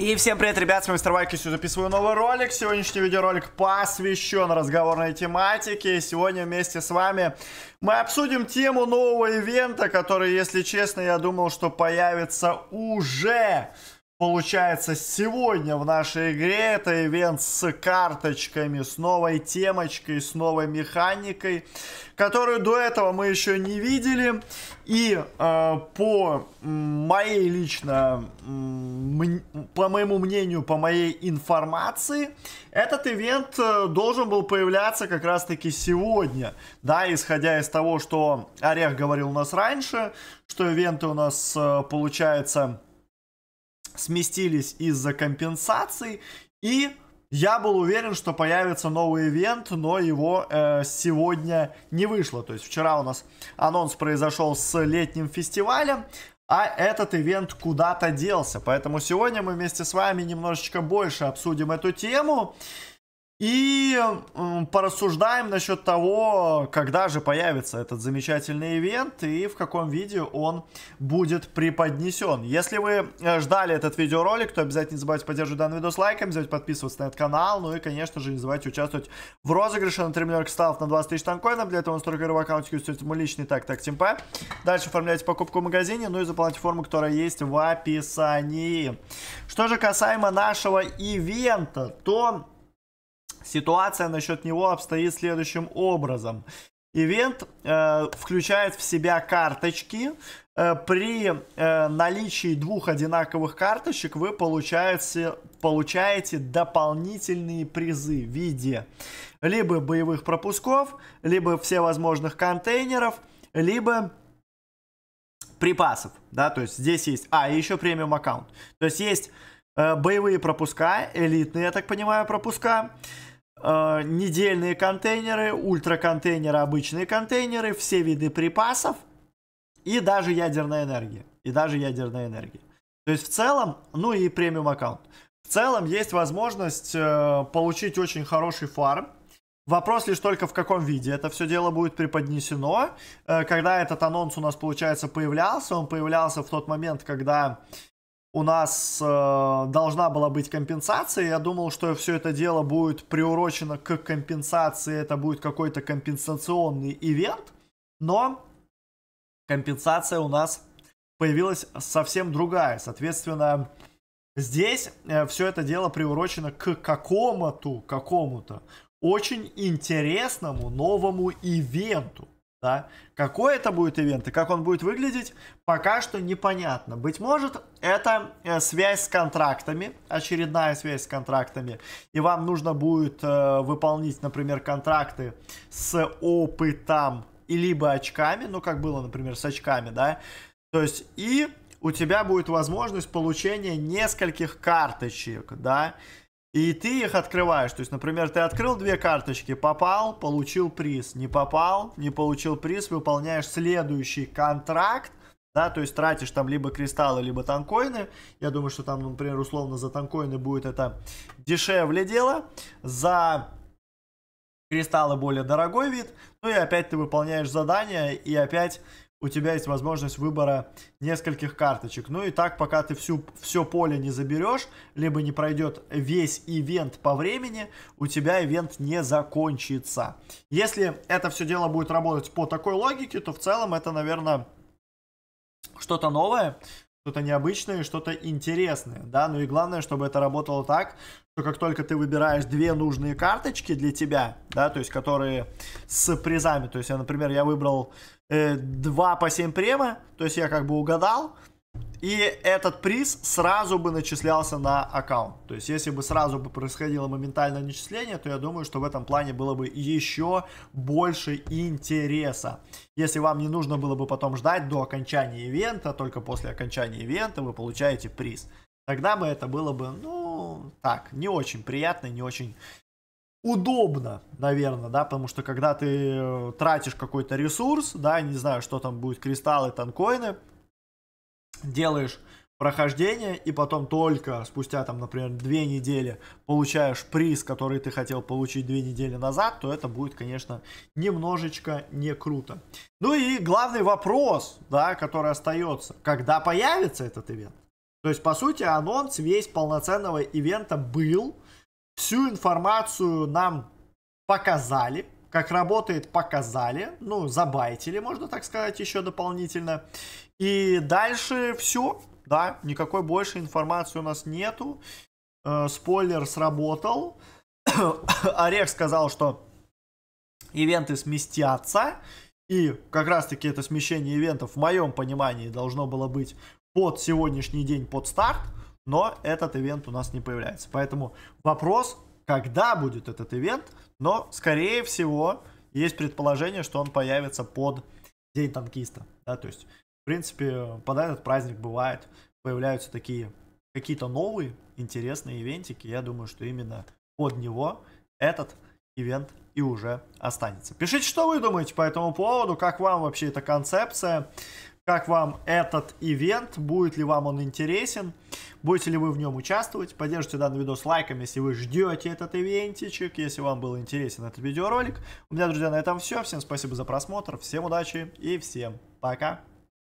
И всем привет, ребят, с вами Мистер Вайк, сегодня записываю новый ролик. Сегодняшний видеоролик посвящен разговорной тематике. Сегодня вместе с вами мы обсудим тему нового ивента, который, если честно, я думал, что появится уже, получается, сегодня в нашей игре. Это ивент с карточками, с новой темочкой, с новой механикой, которую до этого мы еще не видели. И э, по моей лично, по моему мнению, по моей информации, этот ивент э, должен был появляться как раз-таки сегодня. Да, исходя из того, что Орех говорил у нас раньше, что ивенты у нас, э, получается, сместились из-за компенсаций. И я был уверен, что появится новый ивент, но его э, сегодня не вышло. То есть вчера у нас анонс произошел с летним фестивалем, а этот ивент куда-то делся. Поэтому сегодня мы вместе с вами немножечко больше обсудим эту тему. И порассуждаем насчет того, когда же появится этот замечательный ивент и в каком виде он будет преподнесен. Если вы э, ждали этот видеоролик, то обязательно не забывайте поддерживать данный видос лайком, обязательно подписываться на этот канал, ну и, конечно же, не забывайте участвовать в розыгрыше на 3 миллиона став на 20 тысяч танкоинов. Для этого настройка игрового аккаунта есть мой личный так так темпа. Дальше оформляйте покупку в магазине, ну и заполняйте форму, которая есть в описании. Что же касаемо нашего ивента, то Ситуация насчет него обстоит следующим образом. Ивент э, включает в себя карточки. Э, при э, наличии двух одинаковых карточек вы получаете, получаете дополнительные призы в виде либо боевых пропусков, либо всевозможных контейнеров, либо припасов. Да, то есть здесь есть... А, и еще премиум аккаунт. То есть есть э, боевые пропуска, элитные, я так понимаю, пропуска. Э, недельные контейнеры, ультраконтейнеры, обычные контейнеры, все виды припасов и даже ядерная энергия. И даже ядерная энергия. То есть в целом, ну и премиум аккаунт. В целом есть возможность э, получить очень хороший фарм. Вопрос лишь только в каком виде это все дело будет преподнесено. Э, когда этот анонс у нас, получается, появлялся, он появлялся в тот момент, когда у нас э, должна была быть компенсация. Я думал, что все это дело будет приурочено к компенсации, это будет какой-то компенсационный ивент, но компенсация у нас появилась совсем другая. Соответственно, здесь э, все это дело приурочено к какому-то, какому-то очень интересному новому ивенту. Да? Какой это будет ивент и как он будет выглядеть, пока что непонятно. Быть может, это э, связь с контрактами, очередная связь с контрактами, и вам нужно будет э, выполнить, например, контракты с опытом и либо очками, ну как было, например, с очками, да. То есть и у тебя будет возможность получения нескольких карточек, да, и ты их открываешь. То есть, например, ты открыл две карточки, попал, получил приз. Не попал, не получил приз, выполняешь следующий контракт, да, то есть тратишь там либо кристаллы, либо танкоины. Я думаю, что там, например, условно за танкоины будет это дешевле дело. За кристаллы более дорогой вид. Ну и опять ты выполняешь задание и опять у тебя есть возможность выбора нескольких карточек. Ну и так, пока ты всю, все поле не заберешь, либо не пройдет весь ивент по времени, у тебя ивент не закончится. Если это все дело будет работать по такой логике, то в целом это, наверное, что-то новое, что-то необычное, что-то интересное, да, ну и главное, чтобы это работало так, что как только ты выбираешь две нужные карточки для тебя, да, то есть которые с призами, то есть, я, например, я выбрал э, 2 по 7 према, то есть я как бы угадал, и этот приз сразу бы начислялся на аккаунт. То есть, если бы сразу бы происходило моментальное начисление, то я думаю, что в этом плане было бы еще больше интереса. Если вам не нужно было бы потом ждать до окончания ивента, только после окончания ивента вы получаете приз. Тогда бы это было бы, ну, так, не очень приятно, не очень удобно, наверное, да, потому что когда ты э, тратишь какой-то ресурс, да, не знаю, что там будет, кристаллы, танкоины, делаешь прохождение, и потом только спустя, там, например, две недели получаешь приз, который ты хотел получить две недели назад, то это будет, конечно, немножечко не круто. Ну и главный вопрос, да, который остается, когда появится этот ивент? То есть, по сути, анонс весь полноценного ивента был, всю информацию нам показали, как работает, показали, ну, забайтили, можно так сказать, еще дополнительно. И дальше все, да, никакой больше информации у нас нету. Э, спойлер сработал. Орех сказал, что ивенты сместятся. И как раз-таки это смещение ивентов, в моем понимании, должно было быть под сегодняшний день, под старт но этот ивент у нас не появляется. Поэтому вопрос, когда будет этот ивент, но, скорее всего, есть предположение, что он появится под День танкиста. Да, то есть, в принципе, под этот праздник бывает, появляются такие какие-то новые интересные ивентики. Я думаю, что именно под него этот ивент и уже останется. Пишите, что вы думаете по этому поводу, как вам вообще эта концепция как вам этот ивент, будет ли вам он интересен, будете ли вы в нем участвовать. Поддержите данный видос лайком, если вы ждете этот ивентичек, если вам был интересен этот видеоролик. У меня, друзья, на этом все. Всем спасибо за просмотр, всем удачи и всем пока.